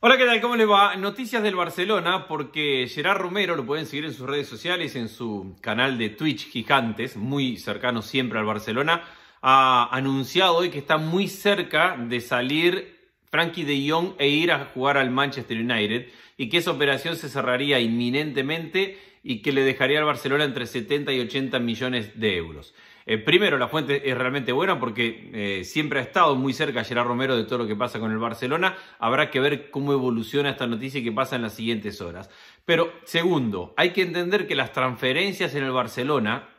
Hola, ¿qué tal? ¿Cómo les va? Noticias del Barcelona, porque Gerard Romero lo pueden seguir en sus redes sociales, en su canal de Twitch Gigantes, muy cercano siempre al Barcelona, ha anunciado hoy que está muy cerca de salir Frankie de Jong e ir a jugar al Manchester United y que esa operación se cerraría inminentemente y que le dejaría al Barcelona entre 70 y 80 millones de euros. Eh, primero, la fuente es realmente buena porque eh, siempre ha estado muy cerca Gerard Romero de todo lo que pasa con el Barcelona. Habrá que ver cómo evoluciona esta noticia y qué pasa en las siguientes horas. Pero segundo, hay que entender que las transferencias en el Barcelona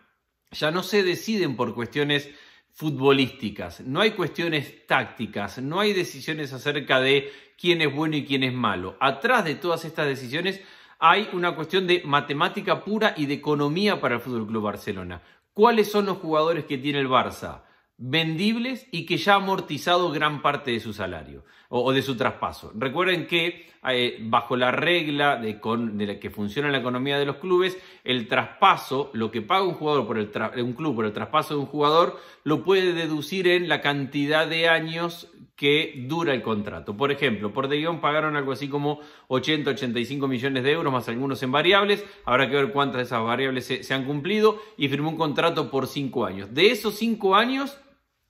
ya no se deciden por cuestiones futbolísticas, no hay cuestiones tácticas, no hay decisiones acerca de quién es bueno y quién es malo. Atrás de todas estas decisiones hay una cuestión de matemática pura y de economía para el Fútbol Club Barcelona. ¿Cuáles son los jugadores que tiene el Barça? vendibles y que ya ha amortizado gran parte de su salario o, de su traspaso. Recuerden que eh, bajo la regla de, la que funciona la economía de los clubes, el traspaso, lo que paga un jugador por un club por el traspaso de un jugador, lo puede deducir en la cantidad de años que dura el contrato. Por ejemplo, por De Jong pagaron algo así como 80, 85 millones de euros, más algunos en variables. Habrá que ver cuántas de esas variables se, han cumplido. Y firmó un contrato por 5 años. De esos 5 años,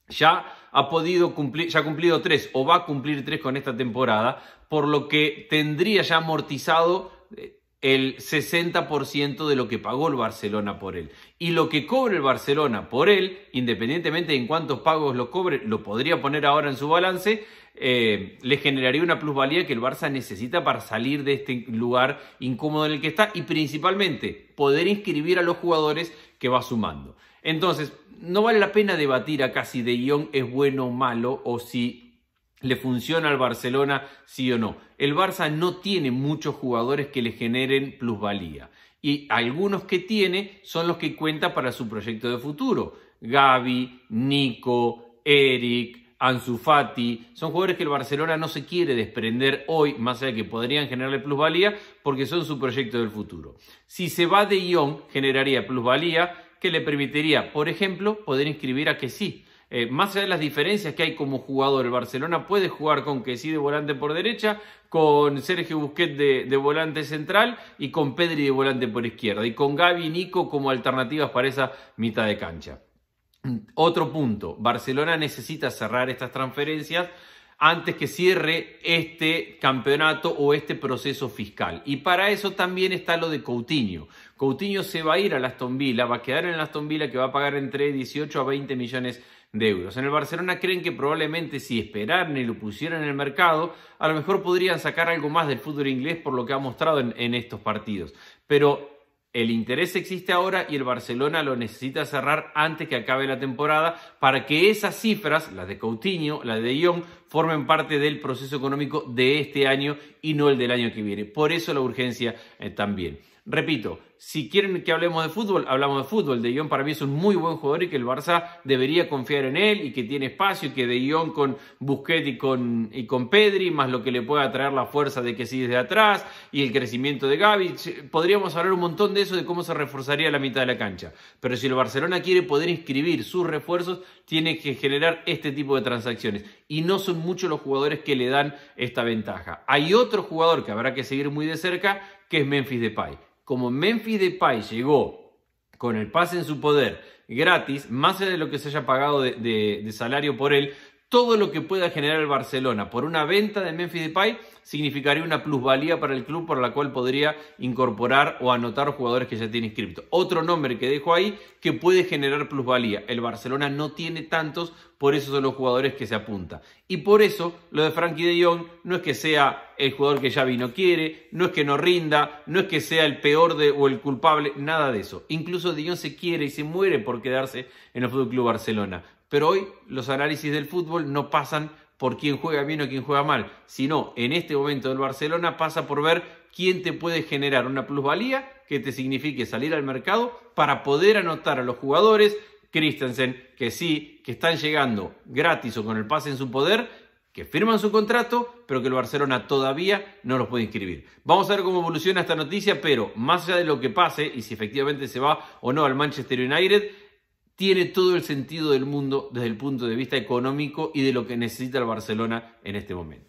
ya ha podido cumplir, ya ha cumplido 3 o va a cumplir 3 con esta temporada, por lo que tendría ya amortizado eh, el 60% de lo que pagó el Barcelona por él. Y lo que cobre el Barcelona por él, independientemente de en cuántos pagos lo cobre, lo podría poner ahora en su balance, eh, le generaría una plusvalía que el Barça necesita para salir de este lugar incómodo en el que está y principalmente poder inscribir a los jugadores que va sumando. Entonces, no vale la pena debatir acá si De Jong es bueno o malo o si le funciona al Barcelona, sí o no. El Barça no tiene muchos jugadores que le generen plusvalía. Y algunos que tiene son los que cuenta para su proyecto de futuro. Gaby, Nico, Eric, Ansu Fati, son jugadores que el Barcelona no se quiere desprender hoy, más allá de que podrían generarle plusvalía, porque son su proyecto del futuro. Si se va de Ion, generaría plusvalía que le permitiría, por ejemplo, poder inscribir a que sí eh, más allá de las diferencias que hay como jugador, el Barcelona puede jugar con sí de volante por derecha, con Sergio Busquets de, volante central y con Pedri de volante por izquierda y con Gaby y Nico como alternativas para esa mitad de cancha. Otro punto, Barcelona necesita cerrar estas transferencias antes que cierre este campeonato o este proceso fiscal. Y para eso también está lo de Coutinho. Coutinho se va a ir a Aston Villa, va a quedar en Aston Villa que va a pagar entre 18 a 20 millones de euros. En el Barcelona creen que probablemente si esperaran y lo pusieran en el mercado, a lo mejor podrían sacar algo más del fútbol inglés por lo que ha mostrado en estos partidos. Pero el interés existe ahora y el Barcelona lo necesita cerrar antes que acabe la temporada para que esas cifras, las de Coutinho, las de Ión, formen parte del proceso económico de este año y no el del año que viene. Por eso la urgencia eh, también. Repito, si quieren que hablemos de fútbol, hablamos de fútbol. De Jong para mí es un muy buen jugador y que el Barça debería confiar en él y que tiene espacio y que De Jong con Busquets y con, y con Pedri, más lo que le pueda traer la fuerza de que sigue desde atrás y el crecimiento de Gavi. Podríamos hablar un montón de eso, de cómo se reforzaría la mitad de la cancha. Pero si el Barcelona quiere poder inscribir sus refuerzos, tiene que generar este tipo de transacciones. Y no son muchos los jugadores que le dan esta ventaja. Hay otro jugador que habrá que seguir muy de cerca, que es Memphis Depay como Memphis Depay llegó con el pase en su poder gratis, más allá de lo que se haya pagado de salario por él, todo lo que pueda generar el Barcelona por una venta de Memphis Depay significaría una plusvalía para el club por la cual podría incorporar o anotar jugadores que ya tiene inscripto. Otro nombre que dejo ahí que puede generar plusvalía. El Barcelona no tiene tantos, por eso son los jugadores que se apunta. Y por eso lo de Frankie de Jong no es que sea el jugador que Xavi no quiere, no es que no rinda, no es que sea el peor de, o el culpable, nada de eso. Incluso de se quiere y se muere por quedarse en el FC Club Barcelona pero hoy los análisis del fútbol no pasan por quién juega bien o quién juega mal, sino en este momento del Barcelona pasa por ver quién te puede generar una plusvalía que te signifique salir al mercado para poder anotar a los jugadores, Christensen, que sí, que están llegando gratis o con el pase en su poder, que firman su contrato, pero que el Barcelona todavía no los puede inscribir. Vamos a ver cómo evoluciona esta noticia, pero más allá de lo que pase y si efectivamente se va o no al Manchester United, tiene todo el sentido del mundo desde el punto de vista económico y de lo que necesita el Barcelona en este momento.